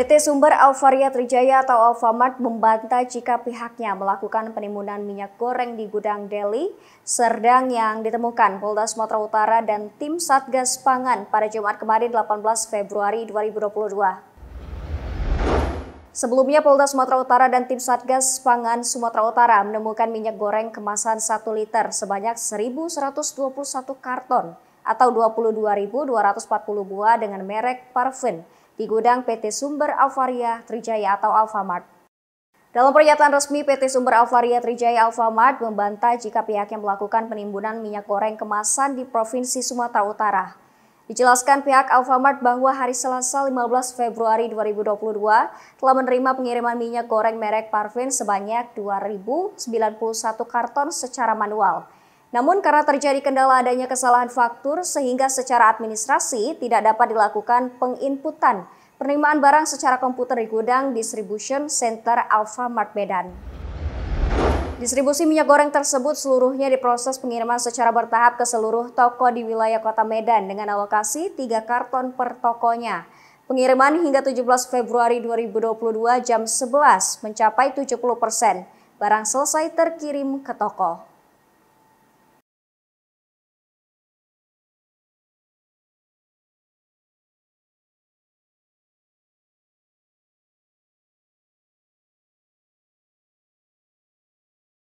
PT Sumber Alvaria Trijaya atau Alfamart membantah jika pihaknya melakukan penimbunan minyak goreng di gudang Delhi, Serdang yang ditemukan Polda Sumatera Utara dan tim Satgas Pangan pada Jumat kemarin 18 Februari 2022. Sebelumnya Polda Sumatera Utara dan tim Satgas Pangan Sumatera Utara menemukan minyak goreng kemasan 1 liter sebanyak 1.121 karton atau 22.240 buah dengan merek Parfum di gudang PT Sumber Alvaria Trijaya atau Alfamart. Dalam pernyataan resmi, PT Sumber Alvaria Trijaya Alfamart membantah jika pihaknya melakukan penimbunan minyak goreng kemasan di Provinsi Sumatera Utara. Dijelaskan pihak Alfamart bahwa hari Selasa 15 Februari 2022 telah menerima pengiriman minyak goreng merek Parvin sebanyak 2.091 karton secara manual. Namun karena terjadi kendala adanya kesalahan faktur sehingga secara administrasi tidak dapat dilakukan penginputan penerimaan barang secara komputer di gudang Distribution Center Mart Medan. Distribusi minyak goreng tersebut seluruhnya diproses pengiriman secara bertahap ke seluruh toko di wilayah kota Medan dengan alokasi 3 karton per tokonya. Pengiriman hingga 17 Februari 2022 jam 11 mencapai 70 persen. Barang selesai terkirim ke toko.